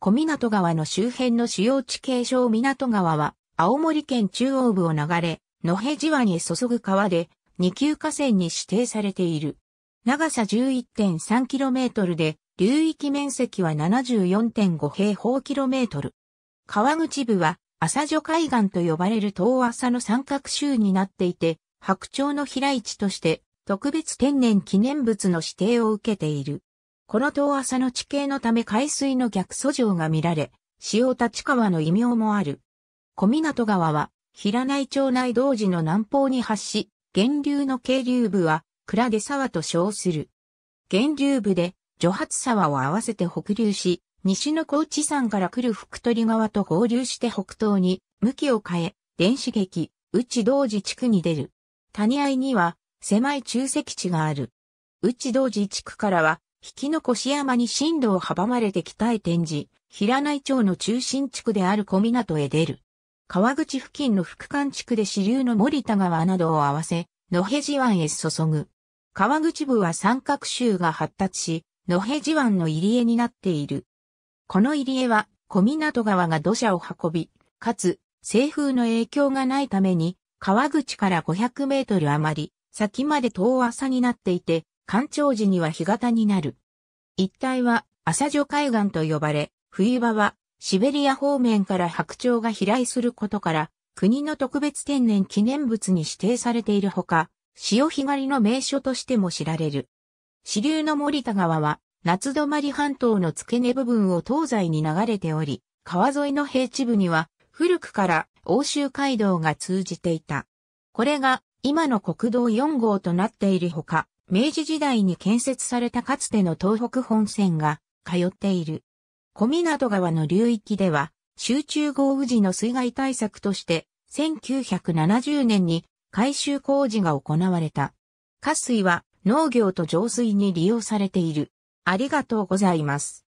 小湊川の周辺の主要地形上湊川は、青森県中央部を流れ、野辺地湾に注ぐ川で、二級河川に指定されている。長さ 11.3km で、流域面積は74.5平方キロメートル。川口部は、浅女海岸と呼ばれる東浅の三角州になっていて、白鳥の飛来地として、特別天然記念物の指定を受けている。この遠浅の地形のため海水の逆素状が見られ、潮立川の異名もある。小湊川は、平内町内同時の南方に発し、源流の渓流部は、倉出沢と称する。源流部で、除発沢を合わせて北流し、西の高知山から来る福取川と合流して北東に、向きを変え、電子劇、内同時地区に出る。谷合には、狭い中石地がある。内同時地区からは、引きの越山に進路を阻まれて北へ転じ、平内町の中心地区である小港へ出る。川口付近の副館地区で支流の森田川などを合わせ、野辺地湾へ注ぐ。川口部は三角州が発達し、野辺地湾の入り江になっている。この入り江は、小港川が土砂を運び、かつ、西風の影響がないために、川口から500メートル余り、先まで遠浅になっていて、干潮時には干潟になる。一帯は朝女海岸と呼ばれ、冬場はシベリア方面から白鳥が飛来することから、国の特別天然記念物に指定されているほか、潮干狩りの名所としても知られる。支流の森田川は、夏泊半島の付け根部分を東西に流れており、川沿いの平地部には、古くから欧州街道が通じていた。これが、今の国道4号となっているほか、明治時代に建設されたかつての東北本線が通っている。小湊川の流域では、集中豪雨時の水害対策として、1970年に改修工事が行われた。下水は農業と浄水に利用されている。ありがとうございます。